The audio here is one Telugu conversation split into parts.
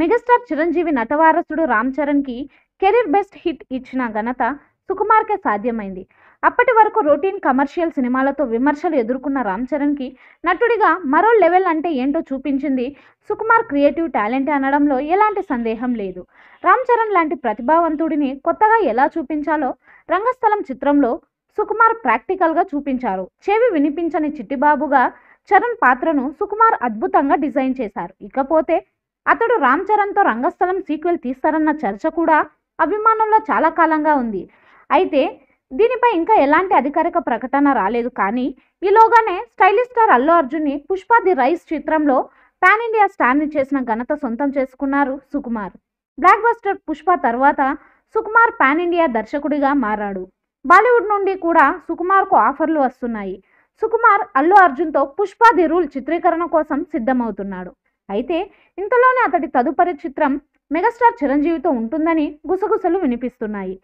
మెగాస్టార్ చిరంజీవి నటవారసుడు రామ్ చరణ్కి కెరీర్ బెస్ట్ హిట్ ఇచ్చిన ఘనత సుకుమార్కే సాధ్యమైంది అప్పటి వరకు రొటీన్ కమర్షియల్ సినిమాలతో విమర్శలు ఎదుర్కొన్న రామ్ చరణ్కి నటుడిగా మరో లెవెల్ అంటే ఏంటో చూపించింది సుకుమార్ క్రియేటివ్ టాలెంట్ అనడంలో ఎలాంటి సందేహం లేదు రామ్ చరణ్ లాంటి ప్రతిభావంతుడిని కొత్తగా ఎలా చూపించాలో రంగస్థలం చిత్రంలో సుకుమార్ ప్రాక్టికల్గా చూపించారు చెవి వినిపించని చిట్టిబాబుగా చరణ్ పాత్రను సుకుమార్ అద్భుతంగా డిజైన్ చేశారు ఇకపోతే అతడు రామ్ చరణ్తో రంగస్థలం సీక్వెల్ తీస్తారన్న చర్చ కూడా అభిమానంలో చాలా కాలంగా ఉంది అయితే దీనిపై ఇంకా ఎలాంటి అధికారిక ప్రకటన రాలేదు కానీ ఈలోగానే స్టైలిష్ స్టార్ అల్లు అర్జున్ని పుష్ప ది రైస్ చిత్రంలో పాన్ ఇండియా స్టార్ని చేసిన ఘనత సొంతం చేసుకున్నారు సుకుమార్ బ్లాక్ బస్టర్ పుష్ప తర్వాత సుకుమార్ పాన్ ఇండియా దర్శకుడిగా మారాడు బాలీవుడ్ నుండి కూడా సుకుమార్కు ఆఫర్లు వస్తున్నాయి సుకుమార్ అల్లు అర్జున్తో పుష్ప ది రూల్ చిత్రీకరణ కోసం సిద్ధమవుతున్నాడు అయితే ఇంతలోనే అతడి తదుపరి చిత్రం మెగాస్టార్ చిరంజీవితో ఉంటుందని గుసగుసలు వినిపిస్తున్నాయి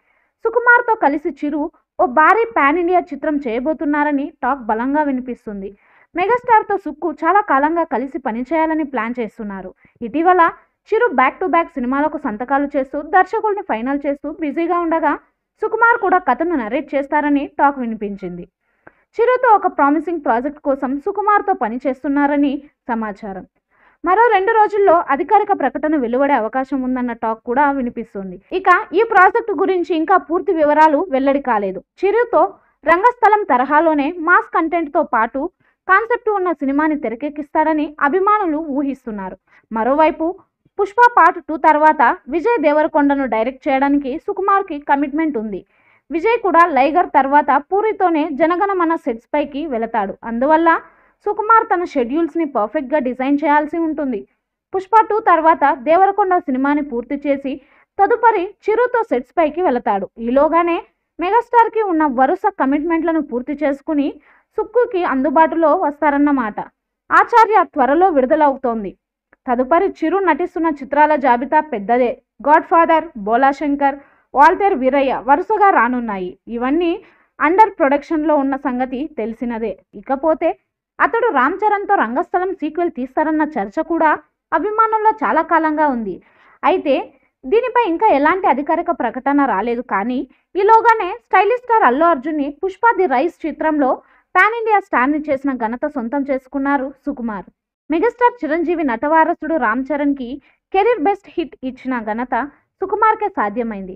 సుకుమార్తో కలిసి చిరు ఓ భారీ పాన్ ఇండియా చిత్రం చేయబోతున్నారని టాక్ బలంగా వినిపిస్తుంది మెగాస్టార్తో సుక్కు చాలా కాలంగా కలిసి పనిచేయాలని ప్లాన్ చేస్తున్నారు ఇటీవల చిరు బ్యాక్ టు బ్యాక్ సినిమాలకు సంతకాలు చేస్తూ దర్శకుల్ని ఫైనల్ చేస్తూ బిజీగా ఉండగా సుకుమార్ కూడా కథను నరేట్ చేస్తారని టాక్ వినిపించింది చిరుతో ఒక ప్రామిసింగ్ ప్రాజెక్ట్ కోసం సుకుమార్తో పనిచేస్తున్నారని సమాచారం మరో రెండు రోజుల్లో అధికారిక ప్రకటన వెలువడే అవకాశం ఉందన్న టాక్ కూడా వినిపిస్తుంది ఇక ఈ ప్రాజెక్టు గురించి ఇంకా పూర్తి వివరాలు వెల్లడి కాలేదు చిరుతో రంగస్థలం తరహాలోనే మాస్ కంటెంట్తో పాటు కాన్సెప్ట్ ఉన్న సినిమాని తెరకెక్కిస్తారని అభిమానులు ఊహిస్తున్నారు మరోవైపు పుష్ప పార్ట్ టూ తర్వాత విజయ్ దేవరకొండను డైరెక్ట్ చేయడానికి సుకుమార్కి కమిట్మెంట్ ఉంది విజయ్ కూడా లైగర్ తర్వాత పూరితోనే జనగణమన సెట్స్ పైకి వెళతాడు అందువల్ల సుకుమార్ తన షెడ్యూల్స్ని పర్ఫెక్ట్గా డిజైన్ చేయాల్సి ఉంటుంది పుష్ప టూ తర్వాత దేవరకొండ సినిమాని పూర్తి చేసి తదుపరి చిరుతో సెట్స్ పైకి వెళతాడు ఈలోగానే మెగాస్టార్కి ఉన్న వరుస కమిట్మెంట్లను పూర్తి చేసుకుని సుక్కుకి అందుబాటులో వస్తారన్నమాట ఆచార్య త్వరలో విడుదలవుతోంది తదుపరి చిరు నటిస్తున్న చిత్రాల జాబితా పెద్దదే గాడ్ ఫాదర్ బోలాశంకర్ వాల్తేర్ వీరయ్య వరుసగా రానున్నాయి ఇవన్నీ అండర్ ప్రొడక్షన్లో ఉన్న సంగతి తెలిసినదే ఇకపోతే అతడు రామ్ చరణ్తో రంగస్థలం సీక్వెల్ తీస్తారన్న చర్చ కూడా అభిమానుల్లో చాలా కాలంగా ఉంది అయితే దీనిపై ఇంకా ఎలాంటి అధికారిక ప్రకటన రాలేదు కానీ ఈలోగానే స్టైలిష్ స్టార్ అల్లు అర్జున్ని పుష్ప ది రైస్ చిత్రంలో పాన్ ఇండియా స్టార్ని చేసిన ఘనత సొంతం చేసుకున్నారు సుకుమార్ మెగాస్టార్ చిరంజీవి నటవారసుడు రామ్ చరణ్కి కెరీర్ బెస్ట్ హిట్ ఇచ్చిన ఘనత సుకుమార్కే సాధ్యమైంది